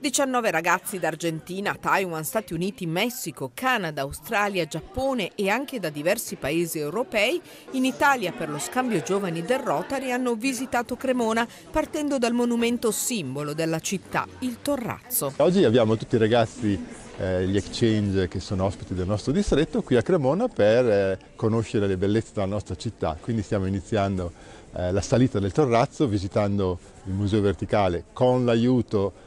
19 ragazzi d'Argentina, Taiwan, Stati Uniti, Messico, Canada, Australia, Giappone e anche da diversi paesi europei in Italia per lo scambio giovani del Rotary hanno visitato Cremona partendo dal monumento simbolo della città, il Torrazzo. Oggi abbiamo tutti i ragazzi eh, gli exchange che sono ospiti del nostro distretto qui a Cremona per eh, conoscere le bellezze della nostra città. Quindi stiamo iniziando eh, la salita del Torrazzo visitando il museo verticale con l'aiuto di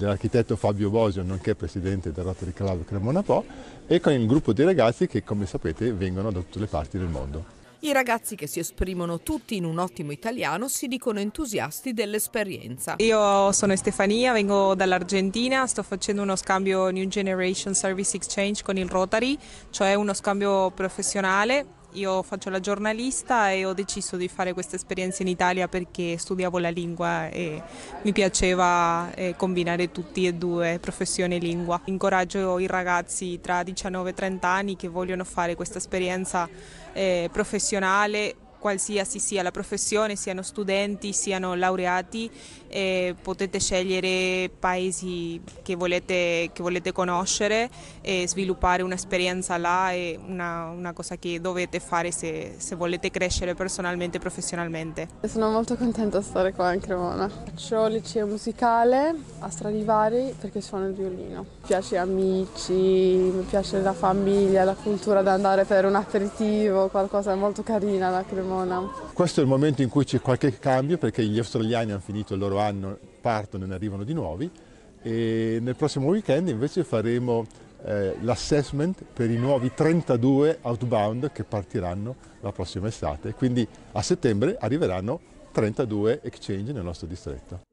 l'architetto Fabio Bosio, nonché presidente del Rotary Club Cremona Po, e con il gruppo di ragazzi che, come sapete, vengono da tutte le parti del mondo. I ragazzi che si esprimono tutti in un ottimo italiano si dicono entusiasti dell'esperienza. Io sono Stefania, vengo dall'Argentina, sto facendo uno scambio New Generation Service Exchange con il Rotary, cioè uno scambio professionale io faccio la giornalista e ho deciso di fare questa esperienza in Italia perché studiavo la lingua e mi piaceva eh, combinare tutti e due professione e lingua. Incoraggio i ragazzi tra 19 e 30 anni che vogliono fare questa esperienza eh, professionale qualsiasi sia la professione, siano studenti, siano laureati, eh, potete scegliere paesi che volete, che volete, conoscere e sviluppare un'esperienza là, è una, una cosa che dovete fare se, se, volete crescere personalmente e professionalmente. Sono molto contenta di stare qua in Cremona. Faccio liceo musicale a Stradivari perché suono il violino. Mi piace amici, mi piace la famiglia, la cultura da andare per un aperitivo, qualcosa molto carina la Cremona. Cremona. Questo è il momento in cui c'è qualche cambio perché gli australiani hanno finito il loro anno, partono e ne arrivano di nuovi e nel prossimo weekend invece faremo eh, l'assessment per i nuovi 32 outbound che partiranno la prossima estate, quindi a settembre arriveranno 32 exchange nel nostro distretto.